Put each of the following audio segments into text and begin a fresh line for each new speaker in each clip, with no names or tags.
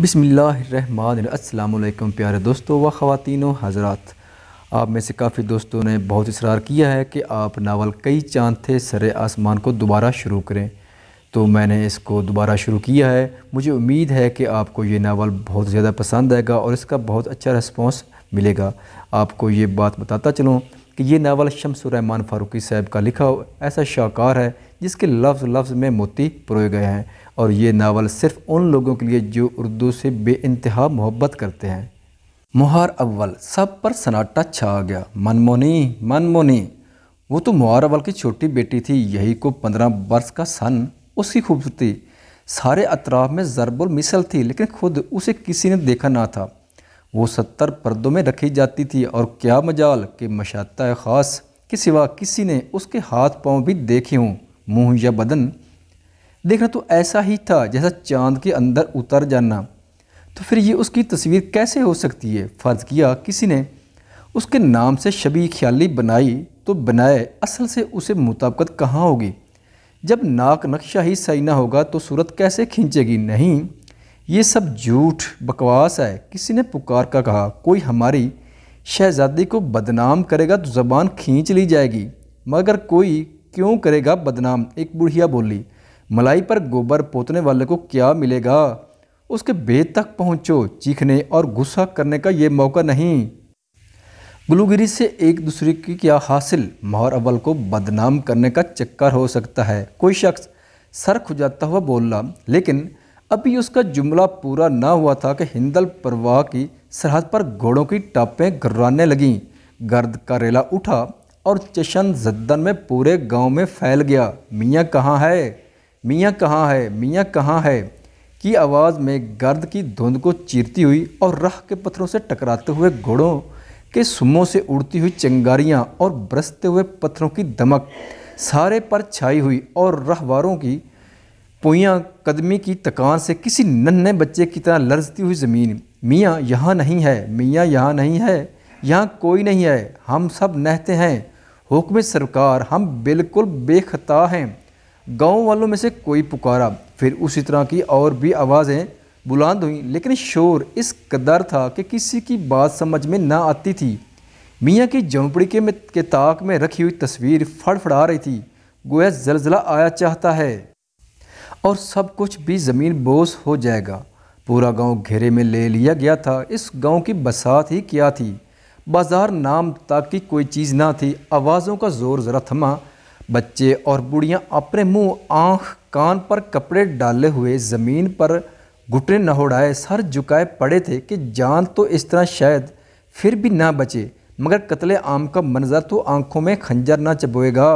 बसमिल्लाम प्यारे दोस्तों व ख़वान हजरात आप में से काफ़ी दोस्तों ने बहुत इसरार किया है कि आप नावल कई चांद थे सर आसमान को दोबारा शुरू करें तो मैंने इसको दोबारा शुरू किया है मुझे उम्मीद है कि आपको ये नावल बहुत ज़्यादा पसंद आएगा और इसका बहुत अच्छा रिस्पॉन्स मिलेगा आपको ये बात बताता चलूँ कि ये नावल शमसुररहमान फ़ारूकी साहब का लिखा ऐसा शाहकार है जिसके लफ्ज़ लफ्ज़ में मोती परोए गए हैं और ये नावल सिर्फ़ उन लोगों के लिए जो उर्दू से बे इंतहा मोहब्बत करते हैं मुहार अव्वल सब पर सन्नाटा छा गया मनमोनी मनमोनी वो तो मुहार अव्वल की छोटी बेटी थी यही को पंद्रह वर्ष का सन उसकी खूबसूरती सारे अतराफ में ज़रबुल मिसल थी लेकिन खुद उसे किसी ने देखा ना था वो सत्तर पर्दों में रखी जाती थी और क्या मजाल के मशाता ख़ास के सिवा किसी ने उसके हाथ पांव भी देखे हों मुंह या बदन देखना तो ऐसा ही था जैसा चांद के अंदर उतर जाना तो फिर ये उसकी तस्वीर कैसे हो सकती है फ़र्ज़ किया किसी ने उसके नाम से शबी ख्याली बनाई तो बनाए असल से उसे मुताबकत कहाँ होगी जब नाक नक्शा ही सही ना होगा तो सूरत कैसे खींचेगी नहीं ये सब झूठ बकवास है किसी ने पुकार का कहा कोई हमारी शहजादी को बदनाम करेगा तो ज़बान खींच ली जाएगी मगर कोई क्यों करेगा बदनाम एक बुढ़िया बोली मलाई पर गोबर पोतने वाले को क्या मिलेगा उसके बेद तक पहुंचो चीखने और गुस्सा करने का ये मौका नहीं गुलूगिरी से एक दूसरे की क्या हासिल मोहर अव्वल को बदनाम करने का चक्कर हो सकता है कोई शख्स सर खुजाता हुआ बोला लेकिन अभी उसका जुमला पूरा ना हुआ था कि हिंदल परवाह की सरहद पर घोड़ों की टापें घर्राने लगीं गर्द का रेला उठा और चशन जद्दन में पूरे गांव में फैल गया मियाँ कहाँ है मियाँ कहाँ है मियाँ कहाँ है की आवाज़ में गर्द की धुंध को चीरती हुई और राह के पत्थरों से टकराते हुए घोड़ों के सुमों से उड़ती हुई चंगारियाँ और बरसते हुए पत्थरों की दमक सारे पर छाई हुई और राहवारों की पुइयाँ कदमी की तकान से किसी नन्हे बच्चे की तरह लर्जती हुई ज़मीन मियाँ यहाँ नहीं है मियाँ यहाँ नहीं है यहाँ कोई नहीं है हम सब नहते हैं हुक्म सरकार हम बिल्कुल बेखता हैं गांव वालों में से कोई पुकारा फिर उसी तरह की और भी आवाज़ें बुलंद हुई लेकिन शोर इस कदर था कि किसी की बात समझ में ना आती थी मियाँ की झोंपड़ी के, के ताक में रखी हुई तस्वीर फड़फड़ा रही थी गोया जलजला आया चाहता है और सब कुछ भी ज़मीन बोस हो जाएगा पूरा गांव घेरे में ले लिया गया था इस गांव की बसात ही क्या थी बाजार नाम तक की कोई चीज़ ना थी आवाज़ों का ज़ोर ज़रा थमा बच्चे और बूढ़ियाँ अपने मुंह आँख कान पर कपड़े डाले हुए ज़मीन पर घुटने नहोड़ाए सर झुकाए पड़े थे कि जान तो इस तरह शायद फिर भी ना बचे मगर कतले आम का मंजर तो आंखों में खंजर ना चबोएगा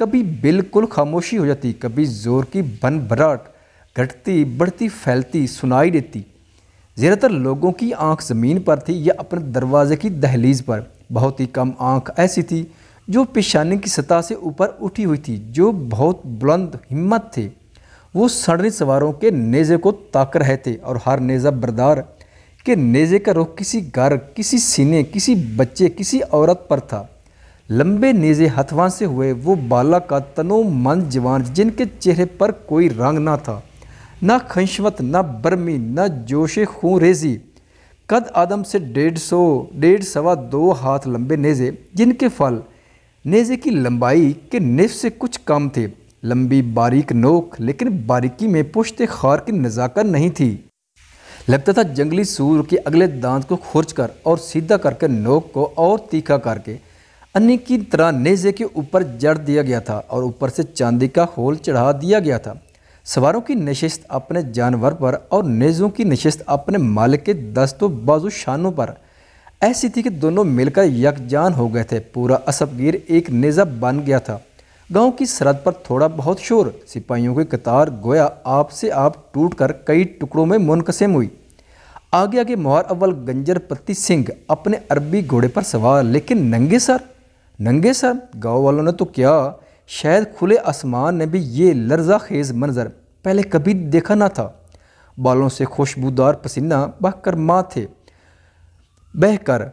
कभी बिल्कुल खामोशी हो जाती कभी ज़ोर की बन भराट घटती बढ़ती फैलती सुनाई देती ज़्यादातर लोगों की आंख ज़मीन पर थी या अपने दरवाजे की दहलीज पर बहुत ही कम आंख ऐसी थी जो पेशानी की सतह से ऊपर उठी हुई थी जो बहुत बुलंद हिम्मत थे वो सड़ने सवारों के नेज़े को ताक रहे थे और हर नेज़ा बरदार के नेज़े का रुख किसी घर किसी सीने किसी बच्चे किसी औरत पर था लंबे नेज़े हथवा से हुए वो बाला का तनो मंद जवान जिनके चेहरे पर कोई रंग ना था न खंशवत न बर्मी न जोश खूँ रेजी कद आदम से डेढ़ सौ डेढ़ सवा दो हाथ लंबे नेज़े जिनके फल नेज़े की लंबाई के नेफ से कुछ कम थे लंबी बारीक नोक लेकिन बारीकी में पुश्त खार की नज़ाकत नहीं थी लगता था जंगली सूर के अगले दांत को खुर्च कर और सीधा करके नोक को और तीखा करके अन्य की तरह नेज़े के ऊपर जड़ दिया गया था और ऊपर से चांदी का होल चढ़ा दिया गया था सवारों की नशस्त अपने जानवर पर और नेज़ों की नशस्त अपने मालिक के दस्तों बाजू शानों पर ऐसी थी कि दोनों मिलकर यकजान हो गए थे पूरा असबगीर एक नेज़ा बन गया था गांव की सरहद पर थोड़ा बहुत शोर सिपाहियों की कतार गोया आपसे आप टूट कर कई टुकड़ों में मुनकसम हुई आगे आगे मोहर अव्वल गंजर पति सिंह अपने अरबी घोड़े पर सवार लेकिन नंगे सर नंगे सर गाँव वालों ने तो क्या शायद खुले आसमान ने भी ये लर्जा खेज मंजर पहले कभी देखा ना था बालों से खुशबूदार पसीना बहकर माथे बहकर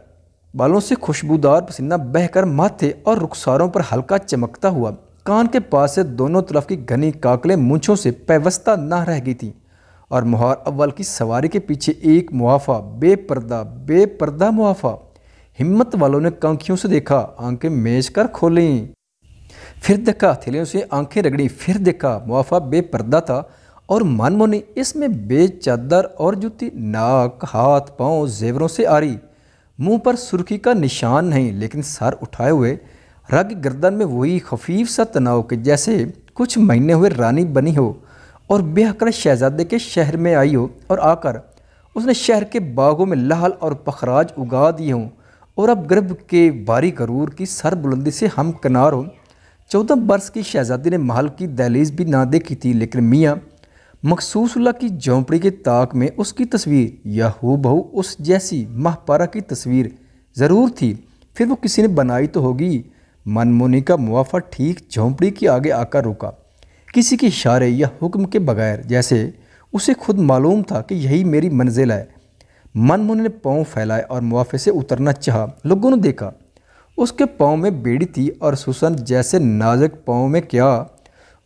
बालों से खुशबूदार पसीना बहकर माथे और रुखसारों पर हल्का चमकता हुआ कान के पास से दोनों तरफ की घनी काकलें मूछों से पैवस्ता ना रह गई थी और मुहार अव्वल की सवारी के पीछे एक मुआफ़ा बेपर्दा बेपर्दा मुआफ़ा हिम्मत वालों ने कंखियों से देखा आंखें मेज कर खोलें फिर देखा हथेलियों से आंखें रगड़ी फिर देखा मुआफा बेपर्दा था और मानमो इसमें बेचादर चादर और जूती नाक हाथ पांव जेवरों से आ रही मुंह पर सुर्खी का निशान नहीं लेकिन सर उठाए हुए रग गर्दन में वही खफीफ सा तनाव के जैसे कुछ महीने हुए रानी बनी हो और बेहकर शहजादे के शहर में आई हो और आकर उसने शहर के बागों में लहल और पखराज उगा दिए हों और अब गर्भ के बारी करूर की सर बुलंदी से हम किनार हों चौदह बरस की शहजादी ने महल की दहलीज भी ना देखी थी लेकिन मियाँ मखसूसल्ला की झोंपड़ी के ताक में उसकी तस्वीर या हो बहू उस जैसी माहपारा की तस्वीर ज़रूर थी फिर वो किसी ने बनाई तो होगी मनमोनी का मुआफ़ा ठीक झोंपड़ी के आगे आकर रुका किसी के इशारे या हुक्म के बगैर जैसे उसे खुद मालूम था कि यही मेरी मंजिल है मनमोनी ने पाँव फैलाए और मुआफ़े से उतरना चाहा लोगों ने देखा उसके पाँव में बेड़ी थी और सुसन जैसे नाजुक पाँव में क्या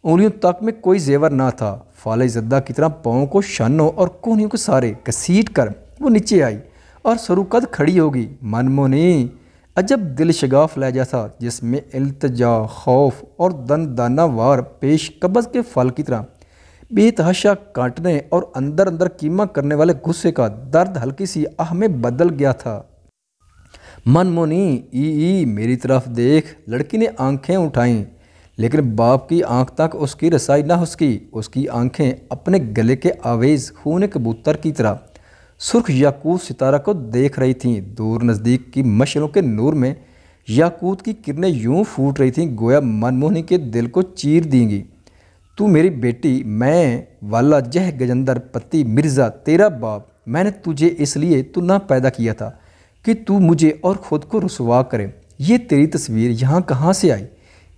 उंगलियों तक में कोई जेवर ना था फाले जद्दा की तरह पाँव को शनो और कोहनियों को सारे घसीट कर वो नीचे आई और सरुकद खड़ी होगी मनमोनी अजब दिल शगाफ लहजा था जिसमें अल्तजा खौफ और दन दानावार पेश कब्ज़ के फल की तरह बेतहाशा काटने और अंदर अंदर कीमा करने वाले गुस्से का दर्द हल्की सी आह में बदल गया था मनमोनी ई ई मेरी तरफ देख लड़की ने आंखें उठाईं लेकिन बाप की आंख तक उसकी रसाई ना उसकी उसकी आंखें अपने गले के आवेज खून कबूतर की तरह सुर्ख याकूत सितारा को देख रही थीं दूर नज़दीक की मशरों के नूर में याकूत की किरणें यूं फूट रही थीं गोया मनमोहनी के दिल को चीर देंगी तू मेरी बेटी मैं वाला जह गजंदर पति मिर्ज़ा तेरा बाप मैंने तुझे इसलिए तू ना पैदा किया था कि तू मुझे और ख़ुद को रसवा करे ये तेरी तस्वीर यहाँ कहाँ से आई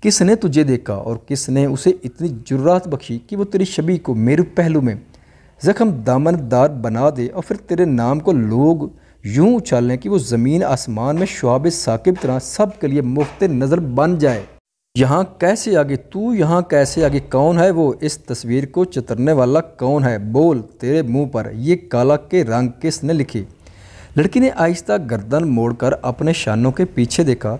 किसने तुझे देखा और किसने उसे इतनी जुर्रात बख्शी कि वो तेरी छवि को मेरे पहलू में ज़ख्म दामनदार बना दे और फिर तेरे नाम को लोग यूं उछालें कि वो ज़मीन आसमान में शुआब साकिब तरह सब के लिए मुफ्त नज़र बन जाए यहाँ कैसे आगे तू यहाँ कैसे आगे कौन है वो इस तस्वीर को चतरने वाला कौन है बोल तेरे मुंह पर ये काला के रंग किसने लिखी लड़की ने आहिस्ता गर्दन मोड़कर अपने शानों के पीछे देखा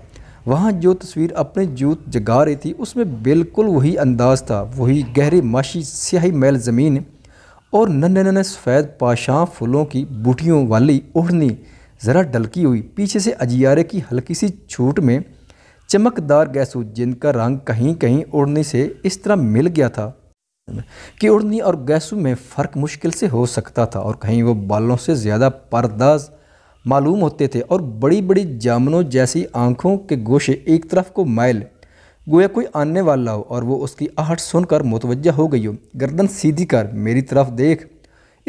वहाँ जो तस्वीर अपने जूत जगा रही थी उसमें बिल्कुल वही अंदाज था वही गहरी माशी स्याही मैल ज़मीन और नन्हे नन्हे सफ़ेद पाशाह फूलों की बूटियों वाली ओढ़नी ज़रा डलकी हुई पीछे से अजियारे की हल्की सी छूट में चमकदार गैसू जिनका रंग कहीं कहीं ओढ़नी से इस तरह मिल गया था कि उड़नी और गैसू में फ़र्क मुश्किल से हो सकता था और कहीं वो बालों से ज़्यादा परदाज़ मालूम होते थे और बड़ी बड़ी जामनों जैसी आंखों के गोशे एक तरफ को मायल गोया कोई आने वाला हो और वो उसकी आहट सुनकर मुतवजा हो गई हो गर्दन सीधी कर मेरी तरफ देख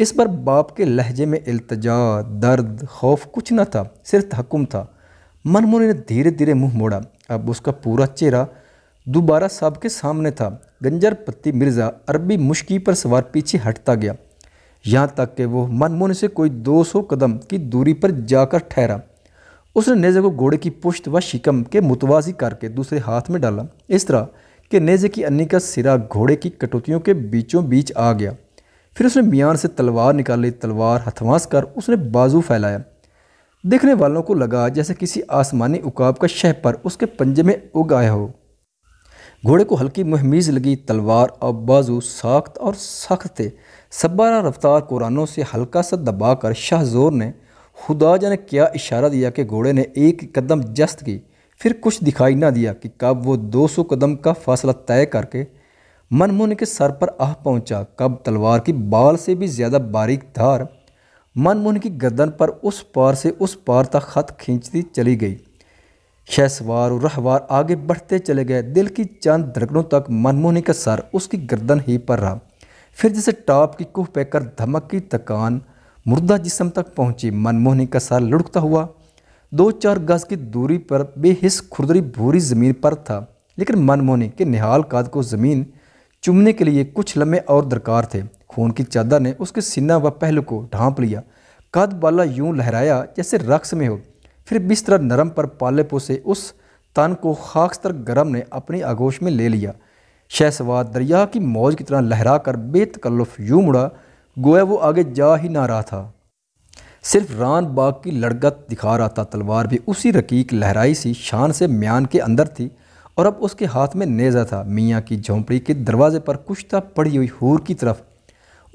इस पर बाप के लहजे में अल्तजा दर्द खौफ कुछ न था सिर्फ तहकुम था मनमोनी ने धीरे धीरे मुंह मोड़ा अब उसका पूरा चेहरा दोबारा साहब के सामने था गंजर पत्ती मिर्ज़ा अरबी मुश्की पर सवार पीछे हटता गया यहाँ तक कि वो मनमोहन से कोई 200 कदम की दूरी पर जाकर ठहरा उसने नेज़े को घोड़े की पुश्त व शिकम के मुतवाजी करके दूसरे हाथ में डाला इस तरह कि नेज़े की अन्नी का सिरा घोड़े की कटौतियों के बीचों बीच आ गया फिर उसने मियान से तलवार निकाली तलवार हथवास कर उसने बाजू फैलाया देखने वालों को लगा जैसे किसी आसमानी उकाब का शह पर उसके पंजे में उग आया हो घोड़े को हल्की मुहमीज लगी तलवार और बाजू साख्त और सख्त थे सब्बारा रफ्तार कुरानों से हल्का सा दबाकर शाहजोर ने खुदाजा ने क्या इशारा दिया कि घोड़े ने एक कदम जस्त की फिर कुछ दिखाई ना दिया कि कब वो दो सौ कदम का फासला तय करके मनमोहन के सर पर आह पहुंचा कब तलवार की बाल से भी ज़्यादा बारीक धार मनमोहन की गर्दन पर उस पार से उस पार तक खत खींचती चली गई शहसवार और रहवार आगे बढ़ते चले गए दिल की चंद धड़कनों तक मनमोहनी का सर उसकी गर्दन ही पर रहा फिर जैसे टॉप की कुह पैकर धमक की थकान मुर्दा जिसम तक पहुंची मनमोहनी का सर लुढ़कता हुआ दो चार गज की दूरी पर बेहिस खुरदरी भूरी ज़मीन पर था लेकिन मनमोहनी के निहाल काद को ज़मीन चुमने के लिए कुछ लम्हे और दरकार थे खून की चादर ने उसके सीना व पहलू को ढांप लिया कद बाला यूं लहराया जैसे रक्स में हो फिर बिस्तर नरम पर पाले पोसे उस तन को खाकस्तर गरम ने अपनी आगोश में ले लिया शहसवाद दरिया की मौज की तरह लहरा कर बेतकल्लुफ यूं मुड़ा गोया वो आगे जा ही ना रहा था सिर्फ रान बाग की लड़गत दिखा रहा था तलवार भी उसी रकीक लहराई सी शान से म्यान के अंदर थी और अब उसके हाथ में नेज़ा था मियाँ की झोंपड़ी के दरवाजे पर कुश्ता पड़ी हुई हूर की तरफ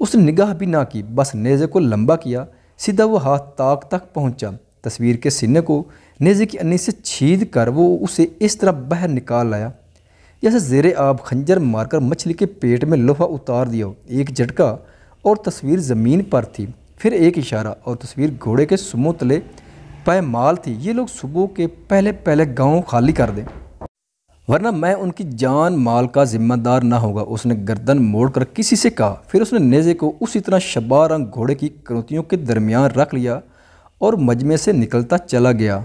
उसने निगाह भी ना की बस नेज़े को लंबा किया सीधा वो हाथ ताक तक पहुंचा तस्वीर के सीने को नेज़े की अन्नी से छीद कर वो उसे इस तरह बाहर निकाल लाया जैसे जेर आब खंजर मारकर मछली के पेट में लोहा उतार दिया एक झटका और तस्वीर ज़मीन पर थी फिर एक इशारा और तस्वीर घोड़े के सुमो तले पैमाल थी ये लोग सुबह के पहले पहले गांव खाली कर दें वरना मैं उनकी जान माल का जिम्मेदार ना होगा उसने गर्दन मोड़कर किसी से कहा फिर उसने नेज़े को उसी तरह शबा रंग घोड़े की क्रोतियों के दरमियान रख लिया और मजमे से निकलता चला गया